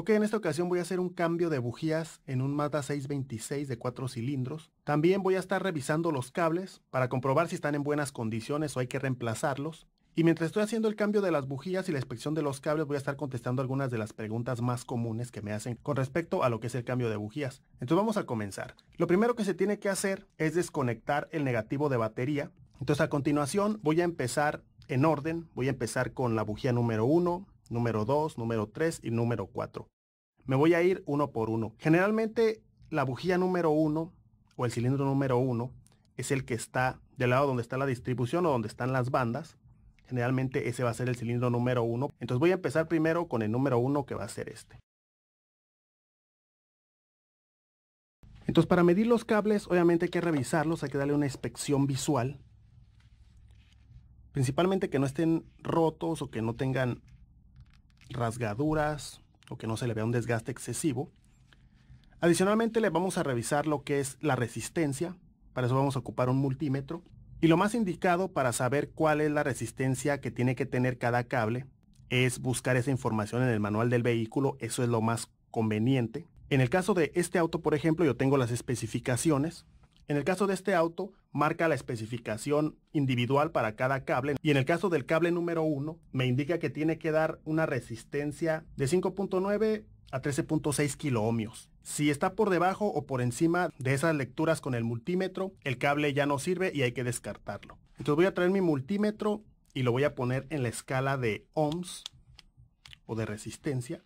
Ok, en esta ocasión voy a hacer un cambio de bujías en un Mazda 626 de 4 cilindros. También voy a estar revisando los cables para comprobar si están en buenas condiciones o hay que reemplazarlos. Y mientras estoy haciendo el cambio de las bujías y la inspección de los cables, voy a estar contestando algunas de las preguntas más comunes que me hacen con respecto a lo que es el cambio de bujías. Entonces vamos a comenzar. Lo primero que se tiene que hacer es desconectar el negativo de batería. Entonces a continuación voy a empezar en orden. Voy a empezar con la bujía número 1, número 2, número 3 y número 4. Me voy a ir uno por uno. Generalmente la bujía número 1 o el cilindro número 1 es el que está del lado donde está la distribución o donde están las bandas. Generalmente ese va a ser el cilindro número 1. Entonces voy a empezar primero con el número 1 que va a ser este. Entonces para medir los cables obviamente hay que revisarlos, hay que darle una inspección visual. Principalmente que no estén rotos o que no tengan rasgaduras o que no se le vea un desgaste excesivo. Adicionalmente le vamos a revisar lo que es la resistencia, para eso vamos a ocupar un multímetro y lo más indicado para saber cuál es la resistencia que tiene que tener cada cable es buscar esa información en el manual del vehículo, eso es lo más conveniente. En el caso de este auto, por ejemplo, yo tengo las especificaciones, en el caso de este auto, marca la especificación individual para cada cable y en el caso del cable número 1 me indica que tiene que dar una resistencia de 5.9 a 13.6 kiloohmios. Si está por debajo o por encima de esas lecturas con el multímetro, el cable ya no sirve y hay que descartarlo. Entonces voy a traer mi multímetro y lo voy a poner en la escala de ohms o de resistencia,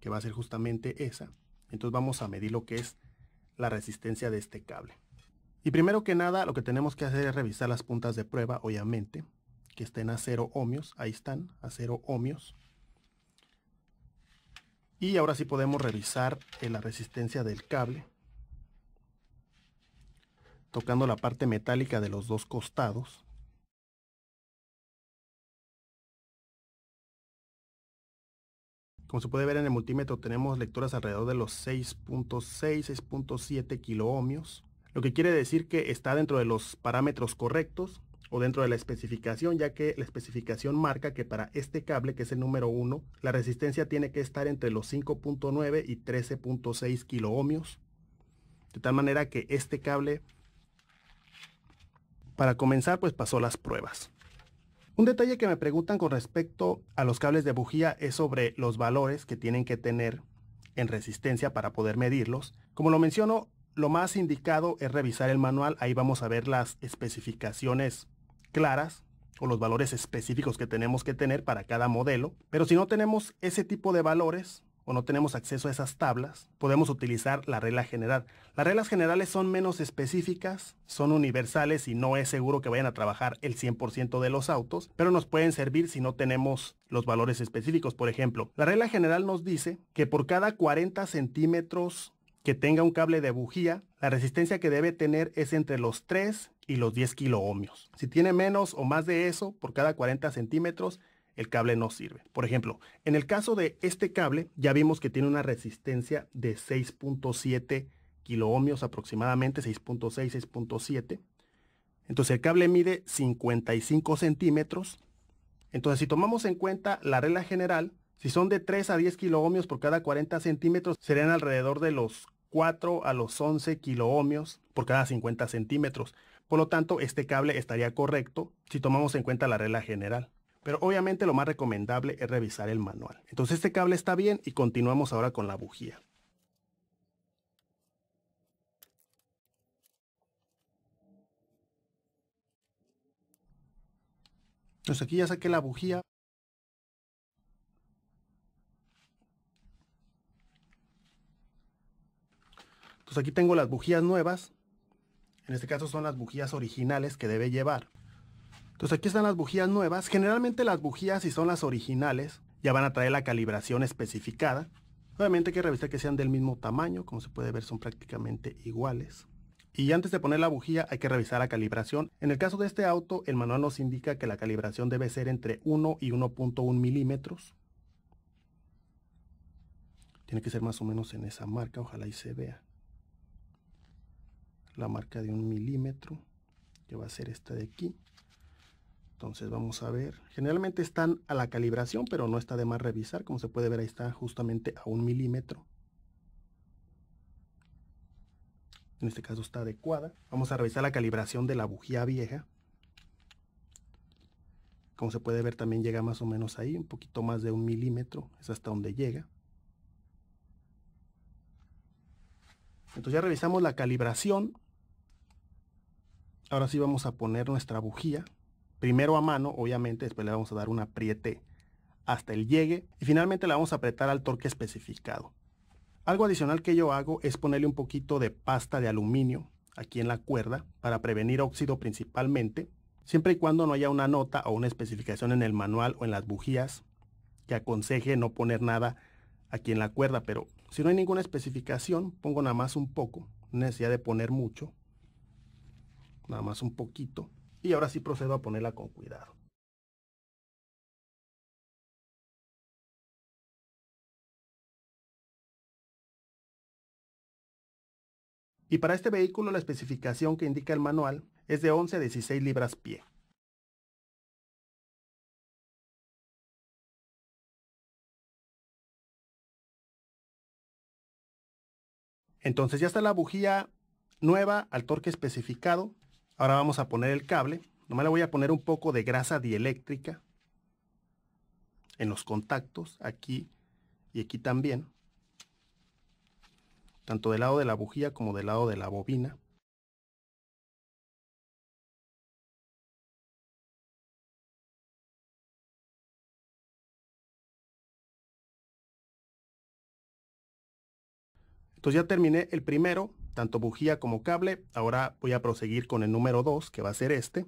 que va a ser justamente esa. Entonces vamos a medir lo que es la resistencia de este cable. Y primero que nada, lo que tenemos que hacer es revisar las puntas de prueba, obviamente, que estén a 0 ohmios. Ahí están, a 0 ohmios. Y ahora sí podemos revisar eh, la resistencia del cable. Tocando la parte metálica de los dos costados. Como se puede ver en el multímetro, tenemos lecturas alrededor de los 6.6, 6.7 kiloohmios, lo que quiere decir que está dentro de los parámetros correctos o dentro de la especificación, ya que la especificación marca que para este cable, que es el número 1, la resistencia tiene que estar entre los 5.9 y 13.6 kiloohmios. De tal manera que este cable, para comenzar, pues pasó las pruebas. Un detalle que me preguntan con respecto a los cables de bujía es sobre los valores que tienen que tener en resistencia para poder medirlos. Como lo menciono, lo más indicado es revisar el manual. Ahí vamos a ver las especificaciones claras o los valores específicos que tenemos que tener para cada modelo. Pero si no tenemos ese tipo de valores, no tenemos acceso a esas tablas, podemos utilizar la regla general. Las reglas generales son menos específicas, son universales y no es seguro que vayan a trabajar el 100% de los autos, pero nos pueden servir si no tenemos los valores específicos. Por ejemplo, la regla general nos dice que por cada 40 centímetros que tenga un cable de bujía, la resistencia que debe tener es entre los 3 y los 10 kiloohmios. Si tiene menos o más de eso, por cada 40 centímetros, el cable no sirve. Por ejemplo, en el caso de este cable, ya vimos que tiene una resistencia de 6.7 kiloohmios aproximadamente, 6.6, 6.7. Entonces el cable mide 55 centímetros. Entonces si tomamos en cuenta la regla general, si son de 3 a 10 kiloohmios por cada 40 centímetros, serían alrededor de los 4 a los 11 kiloohmios por cada 50 centímetros. Por lo tanto, este cable estaría correcto si tomamos en cuenta la regla general. Pero obviamente lo más recomendable es revisar el manual. Entonces este cable está bien y continuamos ahora con la bujía. Entonces aquí ya saqué la bujía. Entonces aquí tengo las bujías nuevas. En este caso son las bujías originales que debe llevar. Entonces aquí están las bujías nuevas. Generalmente las bujías, si son las originales, ya van a traer la calibración especificada. Obviamente hay que revisar que sean del mismo tamaño, como se puede ver son prácticamente iguales. Y antes de poner la bujía hay que revisar la calibración. En el caso de este auto, el manual nos indica que la calibración debe ser entre 1 y 1.1 milímetros. Tiene que ser más o menos en esa marca, ojalá y se vea. La marca de un milímetro, que va a ser esta de aquí. Entonces vamos a ver, generalmente están a la calibración, pero no está de más revisar, como se puede ver ahí está justamente a un milímetro. En este caso está adecuada. Vamos a revisar la calibración de la bujía vieja. Como se puede ver también llega más o menos ahí, un poquito más de un milímetro, es hasta donde llega. Entonces ya revisamos la calibración. Ahora sí vamos a poner nuestra bujía primero a mano, obviamente, después le vamos a dar un apriete hasta el llegue y finalmente la vamos a apretar al torque especificado. Algo adicional que yo hago es ponerle un poquito de pasta de aluminio aquí en la cuerda para prevenir óxido principalmente, siempre y cuando no haya una nota o una especificación en el manual o en las bujías que aconseje no poner nada aquí en la cuerda, pero si no hay ninguna especificación, pongo nada más un poco, no necesidad de poner mucho, nada más un poquito y ahora sí procedo a ponerla con cuidado. Y para este vehículo la especificación que indica el manual es de 11 a 16 libras pie. Entonces ya está la bujía nueva al torque especificado Ahora vamos a poner el cable. Nomás le voy a poner un poco de grasa dieléctrica en los contactos, aquí y aquí también. Tanto del lado de la bujía como del lado de la bobina. Entonces ya terminé el primero, tanto bujía como cable. Ahora voy a proseguir con el número 2, que va a ser este.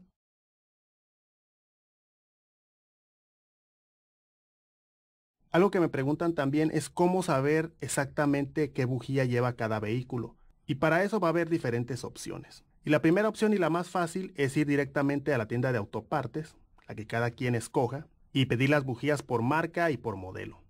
Algo que me preguntan también es cómo saber exactamente qué bujía lleva cada vehículo. Y para eso va a haber diferentes opciones. Y la primera opción y la más fácil es ir directamente a la tienda de autopartes, la que cada quien escoja, y pedir las bujías por marca y por modelo.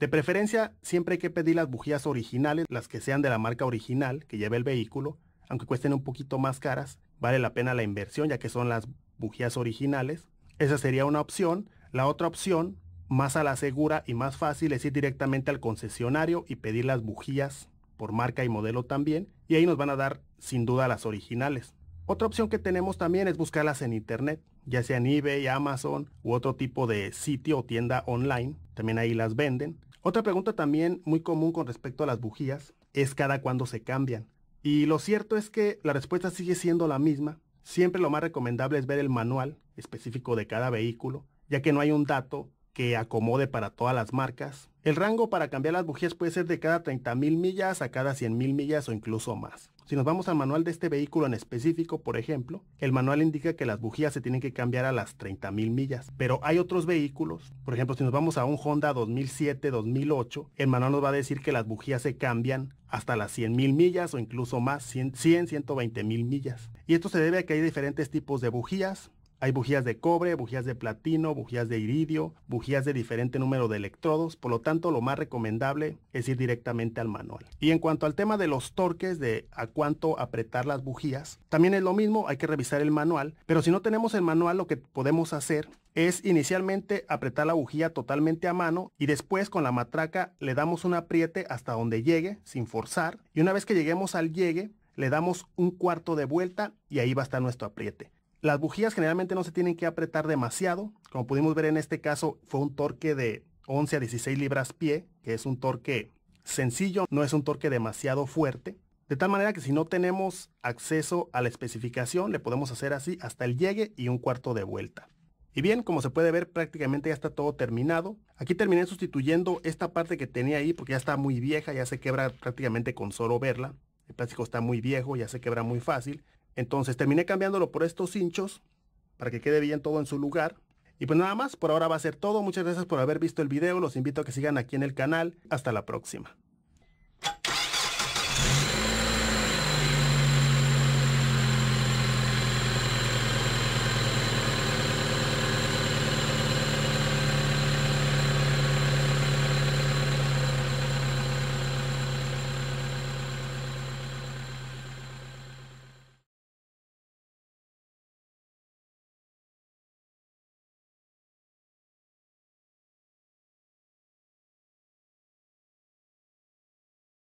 De preferencia, siempre hay que pedir las bujías originales, las que sean de la marca original que lleve el vehículo, aunque cuesten un poquito más caras, vale la pena la inversión ya que son las bujías originales. Esa sería una opción. La otra opción, más a la segura y más fácil, es ir directamente al concesionario y pedir las bujías por marca y modelo también, y ahí nos van a dar sin duda las originales. Otra opción que tenemos también es buscarlas en internet, ya sea en eBay, Amazon u otro tipo de sitio o tienda online, también ahí las venden. Otra pregunta también muy común con respecto a las bujías es cada cuándo se cambian. Y lo cierto es que la respuesta sigue siendo la misma. Siempre lo más recomendable es ver el manual específico de cada vehículo, ya que no hay un dato que acomode para todas las marcas. El rango para cambiar las bujías puede ser de cada 30.000 millas a cada 100.000 millas o incluso más. Si nos vamos al manual de este vehículo en específico, por ejemplo, el manual indica que las bujías se tienen que cambiar a las 30.000 millas, pero hay otros vehículos, por ejemplo, si nos vamos a un Honda 2007-2008, el manual nos va a decir que las bujías se cambian hasta las 100.000 millas o incluso más, 100-120.000 millas. Y esto se debe a que hay diferentes tipos de bujías, hay bujías de cobre, bujías de platino, bujías de iridio, bujías de diferente número de electrodos, por lo tanto lo más recomendable es ir directamente al manual. Y en cuanto al tema de los torques, de a cuánto apretar las bujías, también es lo mismo, hay que revisar el manual, pero si no tenemos el manual lo que podemos hacer es inicialmente apretar la bujía totalmente a mano y después con la matraca le damos un apriete hasta donde llegue sin forzar y una vez que lleguemos al llegue le damos un cuarto de vuelta y ahí va a estar nuestro apriete. Las bujías generalmente no se tienen que apretar demasiado. Como pudimos ver en este caso, fue un torque de 11 a 16 libras pie, que es un torque sencillo, no es un torque demasiado fuerte. De tal manera que si no tenemos acceso a la especificación, le podemos hacer así hasta el llegue y un cuarto de vuelta. Y bien, como se puede ver, prácticamente ya está todo terminado. Aquí terminé sustituyendo esta parte que tenía ahí porque ya está muy vieja, ya se quebra prácticamente con solo verla. El plástico está muy viejo, ya se quebra muy fácil. Entonces terminé cambiándolo por estos hinchos para que quede bien todo en su lugar. Y pues nada más, por ahora va a ser todo. Muchas gracias por haber visto el video. Los invito a que sigan aquí en el canal. Hasta la próxima.